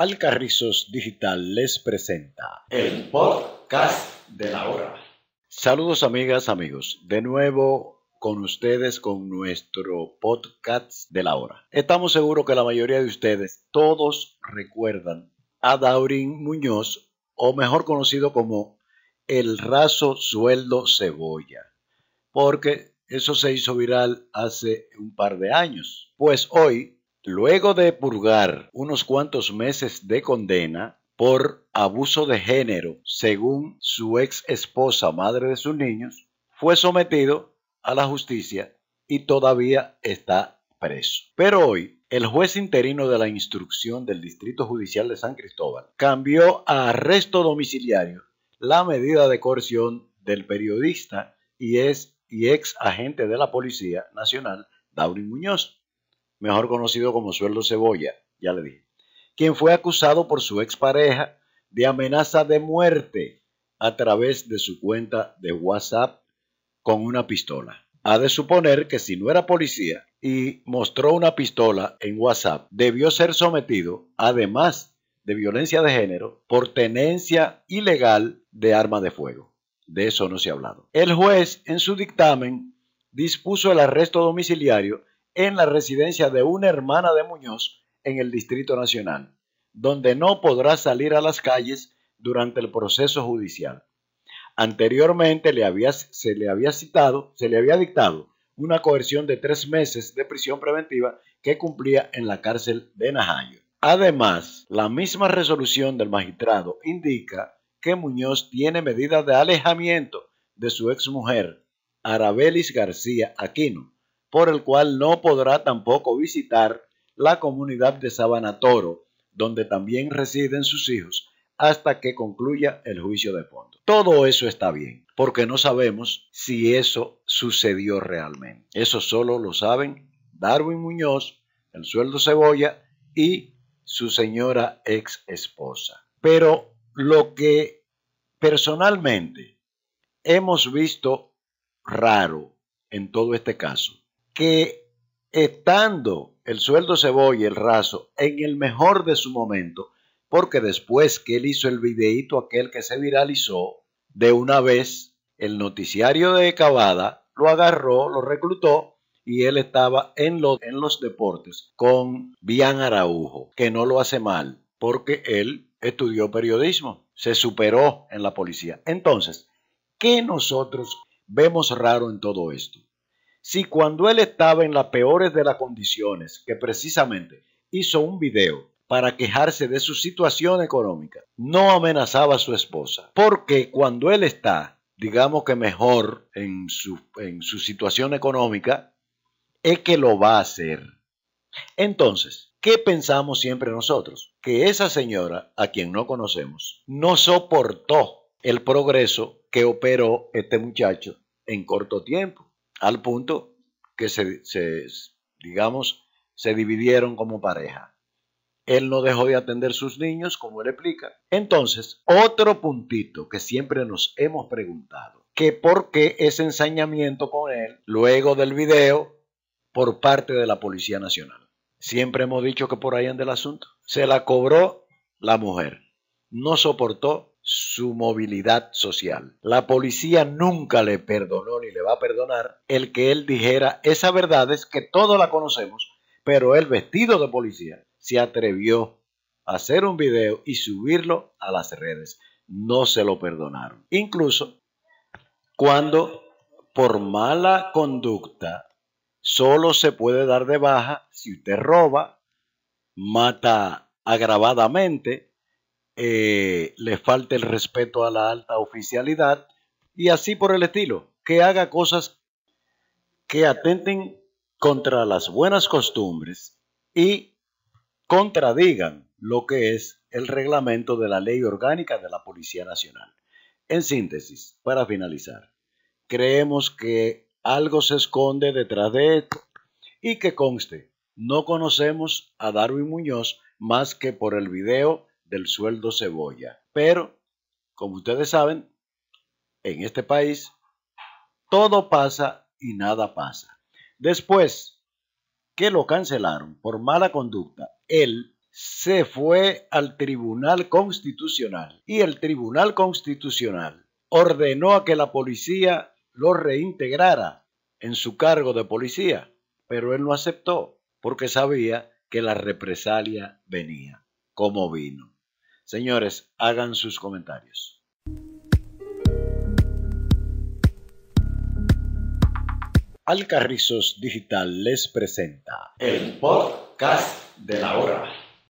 Alcarrizos Digital les presenta el podcast de la hora. Saludos amigas, amigos. De nuevo con ustedes con nuestro podcast de la hora. Estamos seguros que la mayoría de ustedes, todos recuerdan a Daurín Muñoz, o mejor conocido como el raso sueldo cebolla, porque eso se hizo viral hace un par de años. Pues hoy Luego de purgar unos cuantos meses de condena por abuso de género, según su ex esposa, madre de sus niños, fue sometido a la justicia y todavía está preso. Pero hoy, el juez interino de la instrucción del Distrito Judicial de San Cristóbal cambió a arresto domiciliario la medida de coerción del periodista y, ex agente de la Policía Nacional, Daurin Muñoz, mejor conocido como Sueldo Cebolla, ya le dije, quien fue acusado por su expareja de amenaza de muerte a través de su cuenta de WhatsApp con una pistola. Ha de suponer que si no era policía y mostró una pistola en WhatsApp, debió ser sometido, además de violencia de género, por tenencia ilegal de arma de fuego. De eso no se ha hablado. El juez, en su dictamen, dispuso el arresto domiciliario en la residencia de una hermana de Muñoz en el Distrito Nacional, donde no podrá salir a las calles durante el proceso judicial. Anteriormente se, le había citado, se le había dictado una coerción de tres meses de prisión preventiva que cumplía en la cárcel de Najayo. Además, la misma resolución del magistrado indica que Muñoz tiene medidas de alejamiento de su exmujer, Arabelis García Aquino, por el cual no podrá tampoco visitar la comunidad de Sabana Toro, donde también residen sus hijos, hasta que concluya el juicio de fondo. Todo eso está bien, porque no sabemos si eso sucedió realmente. Eso solo lo saben Darwin Muñoz, el sueldo cebolla y su señora ex esposa. Pero lo que personalmente hemos visto raro en todo este caso que estando el sueldo cebolla, el raso, en el mejor de su momento, porque después que él hizo el videíto aquel que se viralizó, de una vez el noticiario de Cavada lo agarró, lo reclutó y él estaba en los, en los deportes con Bian Araujo, que no lo hace mal, porque él estudió periodismo, se superó en la policía. Entonces, ¿qué nosotros vemos raro en todo esto? si cuando él estaba en las peores de las condiciones, que precisamente hizo un video para quejarse de su situación económica, no amenazaba a su esposa, porque cuando él está, digamos que mejor en su, situación económica, es que lo va a hacer. Entonces, ¿qué pensamos siempre nosotros? Que esa señora, a quien no conocemos, no soportó el progreso que operó este muchacho en corto tiempo al punto que se, digamos, se dividieron como pareja. Él no dejó de atender sus niños, como él explica. Entonces, otro puntito que siempre nos hemos preguntado, que por qué ese ensañamiento con él luego del video por parte de la Policía Nacional. Siempre hemos dicho que por ahí anda el asunto. Se la cobró la mujer. No soportó su movilidad social. La policía nunca le perdonó ni le va a perdonar el que él dijera esa verdad es que todos la conocemos, pero él vestido de policía se atrevió a hacer un video y subirlo a las redes. No se lo perdonaron. Incluso cuando por mala conducta solo se puede dar de baja si usted roba, mata agravadamente, eh, le falte el respeto a la alta oficialidad y así por el estilo, que haga cosas que atenten contra las buenas costumbres y contradigan lo que es el reglamento de la ley orgánica de la Policía Nacional. En síntesis, para finalizar, creemos que algo se esconde detrás de esto y que conste, no conocemos a Darwin Muñoz más que por el video del sueldo cebolla. Pero, como ustedes saben, en este país todo pasa y nada pasa. Después que lo cancelaron por mala conducta, él se fue al Tribunal Constitucional y el Tribunal Constitucional ordenó a que la policía lo reintegrara en su cargo de policía, pero él no aceptó porque sabía que la represalia venía, como vino. Señores, hagan sus comentarios. Alcarrizos Digital les presenta el podcast de la hora.